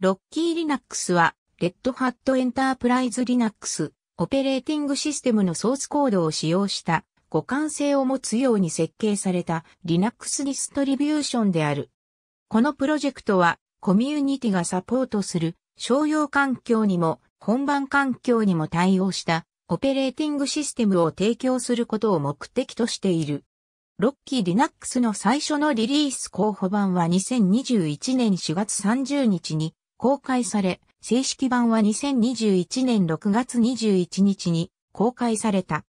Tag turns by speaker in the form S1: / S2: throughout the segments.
S1: ロッキーリナックスは、レッドハットエンタープライズリナックス、オペレーティングシステムのソースコードを使用した互換性を持つように設計されたリナックスディストリビューションである。このプロジェクトは、コミュニティがサポートする商用環境にも本番環境にも対応したオペレーティングシステムを提供することを目的としている。ロッキーリナックスの最初のリリース候補版は2021年4月30日に公開され、正式版は2021年6月21日に公開された。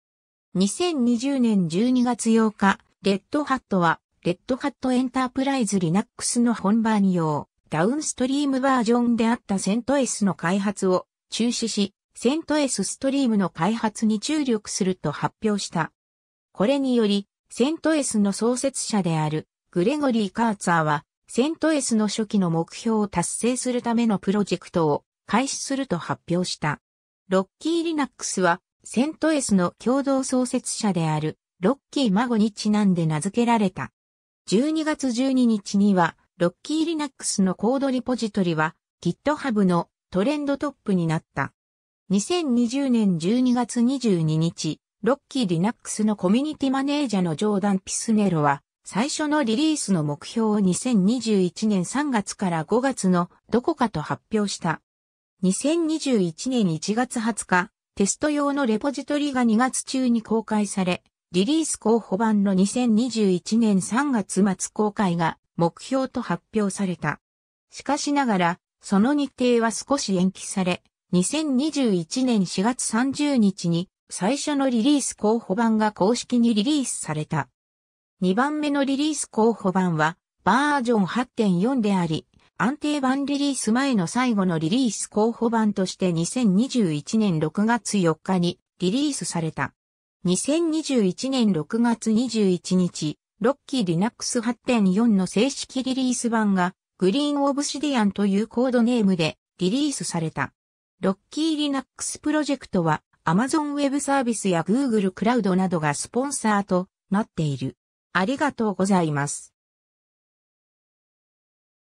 S1: 2020年12月8日、レッドハットは、レッドハットエンタープライズリナックスの本番用、ダウンストリームバージョンであったセント S の開発を中止し、セント S ストリームの開発に注力すると発表した。これにより、セント S の創設者であるグレゴリー・カーツァーは、セントエスの初期の目標を達成するためのプロジェクトを開始すると発表した。ロッキー・リナックスは、セントエスの共同創設者である、ロッキー孫にちなんで名付けられた。12月12日には、ロッキー・リナックスのコードリポジトリは、GitHub のトレンドトップになった。2020年12月22日、ロッキー・リナックスのコミュニティマネージャーのジョーダン・ピスネロは、最初のリリースの目標を2021年3月から5月のどこかと発表した。2021年1月20日、テスト用のレポジトリが2月中に公開され、リリース候補版の2021年3月末公開が目標と発表された。しかしながら、その日程は少し延期され、2021年4月30日に最初のリリース候補版が公式にリリースされた。2番目のリリース候補版は、バージョン8.4であり、安定版リリース前の最後のリリース候補版として2021年6月4日にリリースされた。2021年6月21日、ロッキーリナックス8.4の正式リリース版がグリーンオブシディアンというコードネームでリリースされた。ロッキーリナックスプロジェクトは Amazon Web サービスや Google クラウドなどがスポンサーとなっている。ありがとうございます。